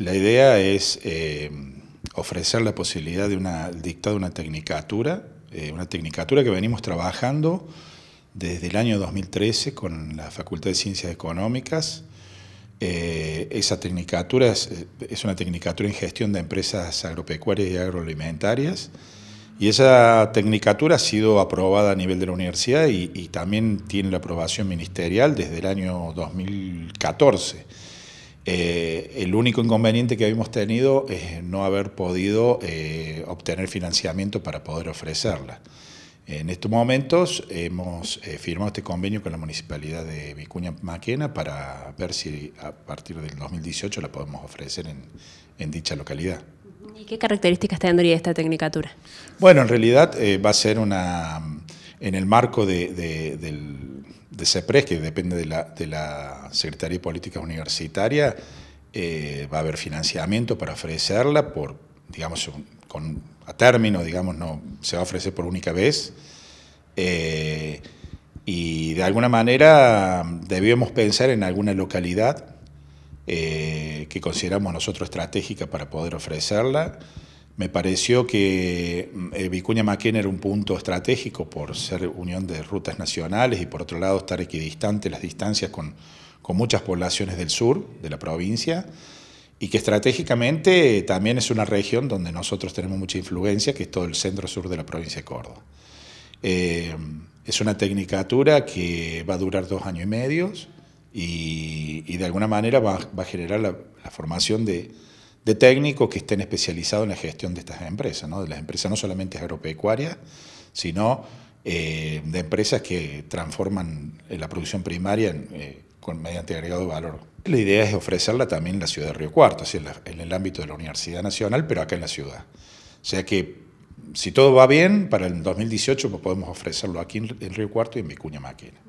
La idea es eh, ofrecer la posibilidad de una, dictar una tecnicatura, eh, una tecnicatura que venimos trabajando desde el año 2013 con la Facultad de Ciencias Económicas. Eh, esa tecnicatura es, una tecnicatura en gestión de empresas agropecuarias y agroalimentarias. Y esa tecnicatura ha sido aprobada a nivel de la universidad y también tiene la aprobación ministerial desde el año 2014. Eh, el único inconveniente que habíamos tenido es no haber podido eh, obtener financiamiento para poder ofrecerla. En estos momentos hemos eh, firmado este convenio con la Municipalidad de Vicuña Maquena para ver si a partir del 2018 la podemos ofrecer en, dicha localidad. ¿Y qué características tendría esta tecnicatura? Bueno, en realidad va a ser una, en el marco de, del de CEPRES, que depende de la, Secretaría de Política Universitaria, eh, va a haber financiamiento para ofrecerla por, digamos, con, a término, digamos, no se va a ofrecer por única vez. Eh, y de alguna manera debíamos pensar en alguna localidad eh, que consideramos nosotros estratégica para poder ofrecerla. Me pareció que mm, eh, Vicuña Maquén era un punto estratégico por ser unión de rutas nacionales y por otro lado estar equidistante las distancias con, muchas poblaciones del sur de la provincia y que estratégicamente también es una región donde nosotros tenemos mucha influencia, que es todo el centro-sur de la provincia de Córdoba. Eh, es una tecnicatura que va a durar dos años y medio y, de alguna manera va, a generar la formación de, de técnicos que estén especializados en la gestión de estas empresas, ¿no? de las empresas no solamente agropecuarias, sino eh, de empresas que transforman eh, la producción primaria eh, con, mediante agregado de valor. La idea es ofrecerla también en la ciudad de Río Cuarto, así en, el ámbito de la Universidad Nacional, pero acá en la ciudad. O sea que si todo va bien, para el 2018 podemos ofrecerlo aquí en, Río Cuarto y en Vicuña Maquena.